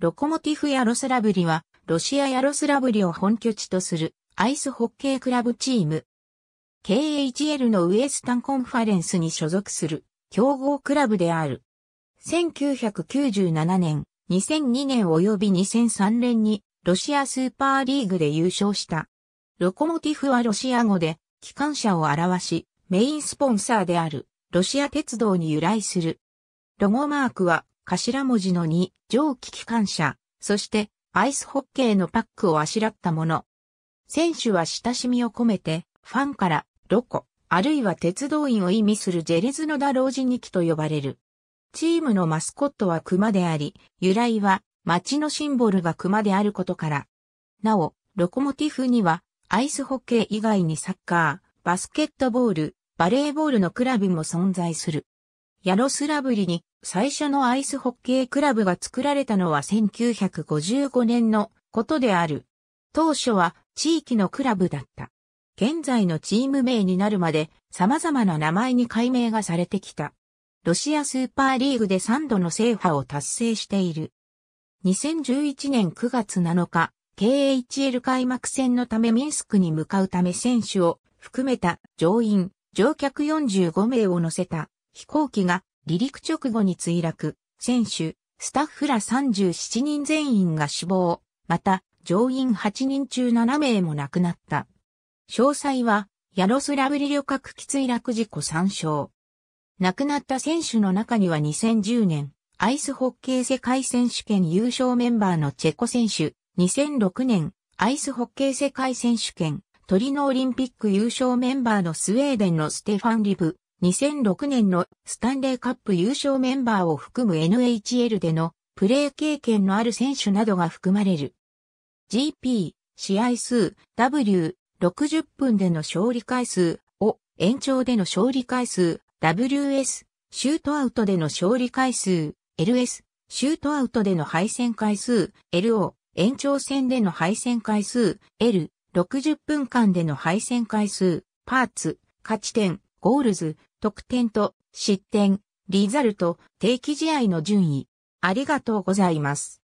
ロコモティフ・ヤロスラブリは、ロシア・ヤロスラブリを本拠地とする、アイスホッケークラブチーム。KHL のウエスタンコンファレンスに所属する、競合クラブである。1997年、2002年及び2003年に、ロシアスーパーリーグで優勝した。ロコモティフはロシア語で、機関車を表し、メインスポンサーである、ロシア鉄道に由来する。ロゴマークは、頭文字の2、蒸気機関車、そしてアイスホッケーのパックをあしらったもの。選手は親しみを込めて、ファンから、ロコ、あるいは鉄道員を意味するジェレズノダ老人ニキと呼ばれる。チームのマスコットは熊であり、由来は街のシンボルが熊であることから。なお、ロコモティフには、アイスホッケー以外にサッカー、バスケットボール、バレーボールのクラブも存在する。ヤロスラブリに最初のアイスホッケークラブが作られたのは1955年のことである。当初は地域のクラブだった。現在のチーム名になるまで様々な名前に改名がされてきた。ロシアスーパーリーグで3度の制覇を達成している。2011年9月7日、KHL 開幕戦のためミンスクに向かうため選手を含めた乗員、乗客45名を乗せた飛行機が離陸直後に墜落、選手、スタッフら37人全員が死亡、また乗員8人中7名も亡くなった。詳細は、ヤロスラブリ旅客機墜落事故参照。亡くなった選手の中には2010年、アイスホッケー世界選手権優勝メンバーのチェコ選手、2006年、アイスホッケー世界選手権、トリノオリンピック優勝メンバーのスウェーデンのステファン・リブ、2006年のスタンレーカップ優勝メンバーを含む NHL でのプレー経験のある選手などが含まれる。GP、試合数、W、60分での勝利回数を延長での勝利回数、WS、シュートアウトでの勝利回数、LS、シュートアウトでの敗戦回数、LO、延長戦での敗戦回数、L、60分間での敗戦回数、パーツ、勝ち点、ゴールズ、得点と失点、リザルト、定期試合の順位。ありがとうございます。